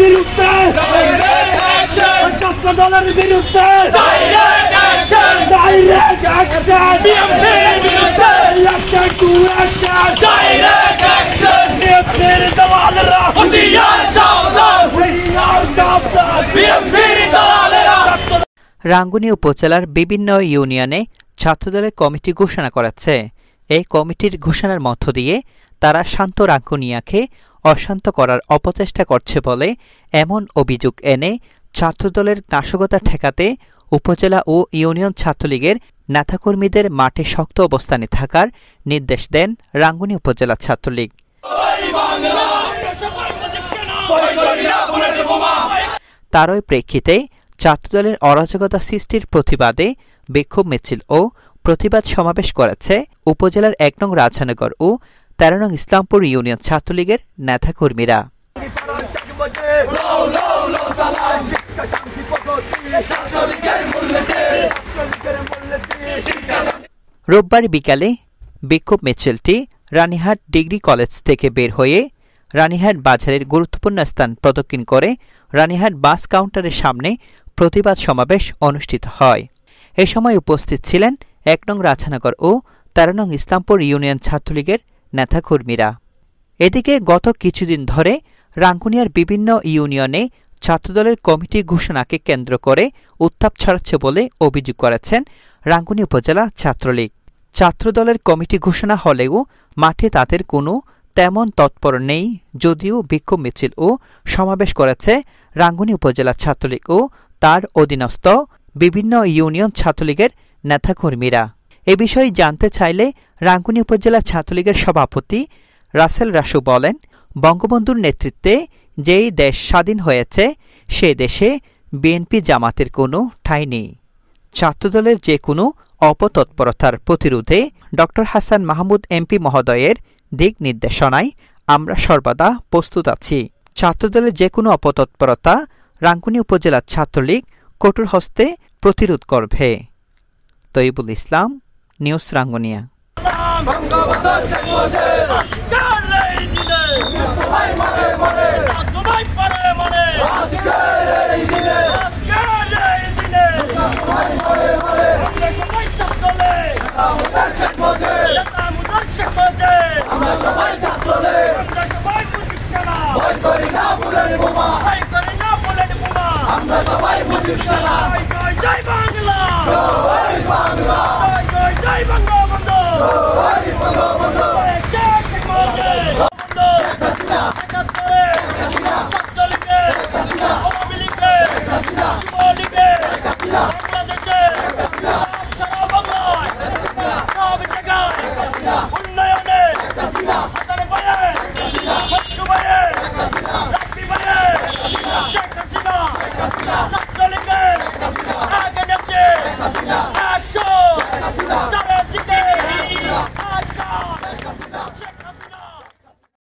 রাঙ্গুনি উপজেলার বিভিন্ন ইউনিয়নে ছাত্রদলের কমিটি ঘোষণা করেছে এই কমিটির ঘোষণার মধ্য দিয়ে তারা শান্ত রাঙ্গুনিয়াকে অশান্ত করার অপচেষ্টা করছে বলে এমন অভিযোগ এনে ছাত্রদলের নাশকতা ঠেকাতে উপজেলা ও ইউনিয়ন ছাত্রলীগের নেতাকর্মীদের মাঠে শক্ত অবস্থানে থাকার নির্দেশ দেন রাঙ্গুনি উপজেলা ছাত্রলীগ তারই প্রেক্ষিতে ছাত্রদলের অরাজকতা সৃষ্টির প্রতিবাদে বিক্ষোভ মিছিল ও প্রতিবাদ সমাবেশ করেছে উপজেলার এক নং রাজনগর ও তেরো নং ইসলামপুর ইউনিয়ন ছাত্রলীগের কর্মীরা রোববার বিকালে বিক্ষোভ মিছিলটি রানীহাট ডিগ্রি কলেজ থেকে বের হয়ে রানীহাট বাজারের গুরুত্বপূর্ণ স্থান প্রদক্ষিণ করে রানীহাট বাস কাউন্টারের সামনে প্রতিবাদ সমাবেশ অনুষ্ঠিত হয় এ সময় উপস্থিত ছিলেন এক নং রাছানগর ও তেরো নং ইসলামপুর ইউনিয়ন ছাত্রলীগের নেতাকর্মীরা এদিকে গত কিছুদিন ধরে রাঙ্গুনিয়ার বিভিন্ন ইউনিয়নে ছাত্রদলের কমিটি ঘোষণাকে কেন্দ্র করে উত্তাপ ছড়াচ্ছে বলে অভিযোগ করেছেন রাঙ্গুনি উপজেলা ছাত্রলীগ ছাত্রদলের কমিটি ঘোষণা হলেও মাঠে তাদের কোনো তেমন তৎপর নেই যদিও বিক্ষোভ মিছিল ও সমাবেশ করেছে রাঙ্গুনি উপজেলা ছাত্রলীগ ও তার অধীনস্থ বিভিন্ন ইউনিয়ন ছাত্রলীগের নেতাকর্মীরা এ বিষয়ে জানতে চাইলে রাঙ্গুনি উপজেলা ছাত্রলীগের সভাপতি রাসেল রাসু বলেন বঙ্গবন্ধুর নেতৃত্বে যেই দেশ স্বাধীন হয়েছে সে দেশে বিএনপি জামাতের কোনো ঠাঁই নেই ছাত্রদলের যে কোনো অপতৎপরতার প্রতিরোধে ড হাসান মাহমুদ এমপি মহোদয়ের দিক নির্দেশনায় আমরা সর্বদা প্রস্তুত আছি ছাত্রদলের যে কোনো অপতৎপরতা রাঙ্গুনি উপজেলার ছাত্রলীগ কটুর হস্তে প্রতিরোধ করবে তৈবুল ইসলাম নিউজ রাঙ্গনিয়া আমরা সবাই না 감사합니다.